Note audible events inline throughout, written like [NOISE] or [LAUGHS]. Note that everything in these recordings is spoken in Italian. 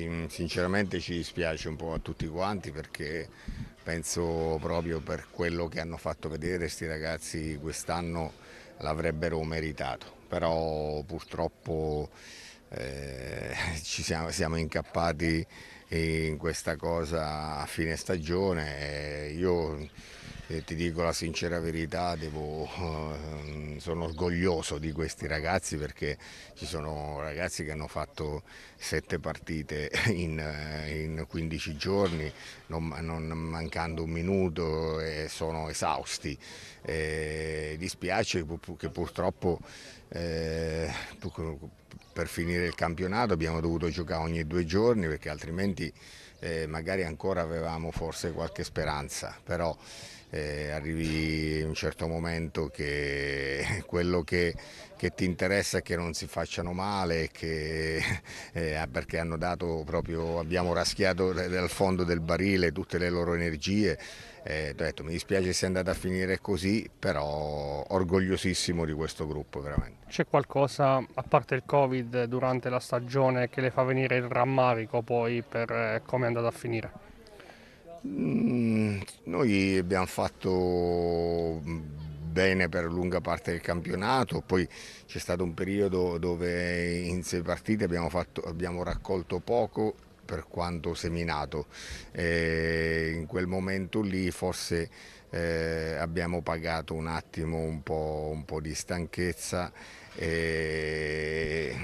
Ehm, sinceramente ci dispiace un po' a tutti quanti perché penso proprio per quello che hanno fatto vedere questi ragazzi quest'anno l'avrebbero meritato, però purtroppo eh, [LAUGHS] ci siamo, siamo, incappati in questa cosa a fine stagione. Io eh, ti dico la sincera verità, devo, eh, sono orgoglioso di questi ragazzi perché ci sono ragazzi che hanno fatto sette partite [LAUGHS] in, in 15 giorni, non, non, mancando un minuto e sono esausti. E dispiace che purtroppo... Eh, per finire il campionato abbiamo dovuto giocare ogni due giorni perché altrimenti eh, magari ancora avevamo forse qualche speranza, però eh, arrivi un certo momento che [LAUGHS] quello che, che, ti interessa è che non si facciano male, che, [LAUGHS] eh, ah, perché hanno dato proprio, abbiamo raschiato dal fondo del barile tutte le loro energie. Eh, detto, mi dispiace sia andata a finire così, però orgogliosissimo di questo gruppo veramente. C'è qualcosa, a parte il Covid, durante la stagione che le fa venire il rammarico poi per eh, come è andato a finire? Mm, noi abbiamo fatto bene per lunga parte del campionato, poi c'è stato un periodo dove in sei partite abbiamo, fatto, abbiamo raccolto poco per quanto seminato. E in quel momento lì forse eh, abbiamo pagato un attimo un po', un po di stanchezza. E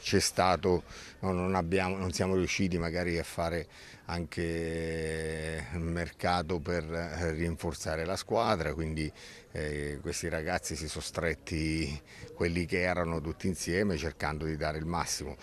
c'è stato, non, abbiamo, non, siamo riusciti magari a fare anche mercato per eh, rinforzare la squadra, quindi eh, questi ragazzi si sono stretti quelli che erano tutti insieme cercando di dare il massimo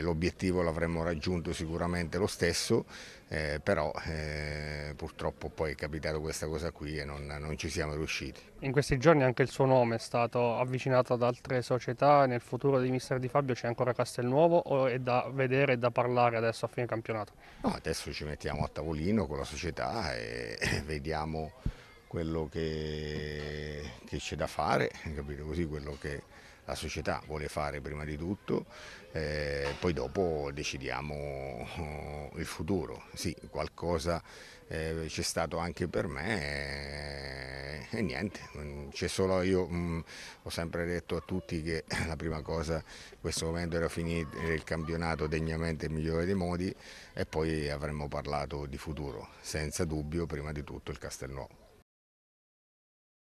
l'obiettivo l'avremmo raggiunto sicuramente lo stesso, eh, però eh, purtroppo poi è capitato questa cosa qui e non, non, ci siamo riusciti. In questi giorni anche il suo nome è stato avvicinato ad altre società, nel futuro di Mister Di Fabio c'è ancora Castelnuovo o è da vedere e da parlare adesso a fine campionato? No, adesso ci mettiamo a tavolino con la società e vediamo quello che, che c'è da fare, capito? Così quello che la società vuole fare prima di tutto, eh, poi dopo decidiamo eh, il futuro. Sì, qualcosa eh, c'è stato anche per me e, eh, e niente, mm, c'è solo io, mh, mm, ho sempre detto a tutti che [LAUGHS] la prima cosa in questo momento era finire il campionato degnamente e migliore dei modi e poi avremmo parlato di futuro, senza dubbio prima di tutto il Castelnuovo.